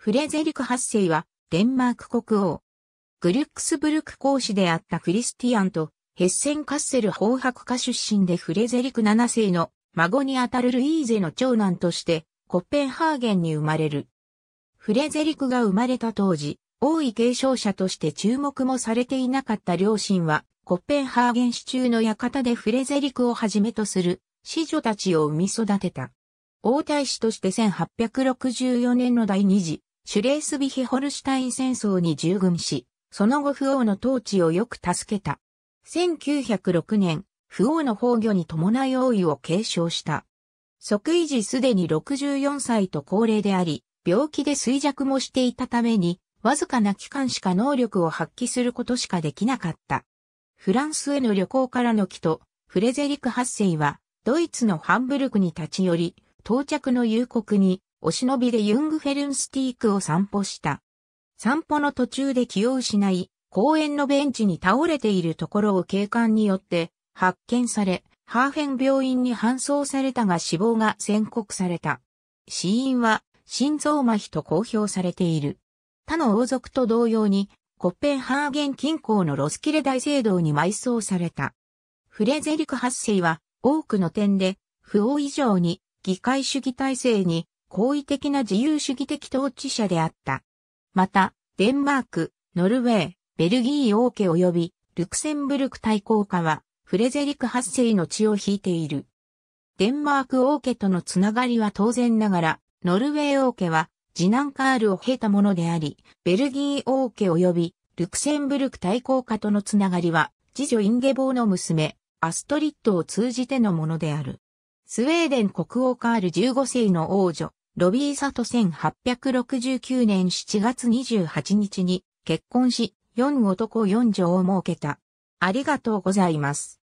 フレゼリク8世は、デンマーク国王。グリュックスブルク公使であったクリスティアンと、ヘッセンカッセル法白家出身でフレゼリク7世の孫にあたるルイーゼの長男として、コッペンハーゲンに生まれる。フレゼリクが生まれた当時、王位継承者として注目もされていなかった両親は、コッペンハーゲン市中の館でフレゼリクをはじめとする、子女たちを産み育てた。王太子として1864年の第二次シュレースビヒホルシュタイン戦争に従軍し、その後不王の統治をよく助けた。1906年、不王の崩御に伴い王位を継承した。即位時すでに64歳と高齢であり、病気で衰弱もしていたために、わずかな期間しか能力を発揮することしかできなかった。フランスへの旅行からの帰途、フレゼリク8世は、ドイツのハンブルクに立ち寄り、到着の夕刻に、お忍びでユングフェルンスティークを散歩した。散歩の途中で気を失い、公園のベンチに倒れているところを警官によって発見され、ハーフェン病院に搬送されたが死亡が宣告された。死因は心臓麻痺と公表されている。他の王族と同様に、コッペンハーゲン近郊のロスキレ大聖堂に埋葬された。フレゼリク8世は多くの点で、不法以上に議会主義体制に好意的な自由主義的統治者であった。また、デンマーク、ノルウェー、ベルギー王家及び、ルクセンブルク対抗下は、フレゼリク8世の血を引いている。デンマーク王家とのつながりは当然ながら、ノルウェー王家は、次男カールを経たものであり、ベルギー王家及び、ルクセンブルク対抗下とのつながりは、次女インゲボーの娘、アストリッドを通じてのものである。スウェーデン国王カール15世の王女、ロビーサと1869年7月28日に結婚し、4男4女を設けた。ありがとうございます。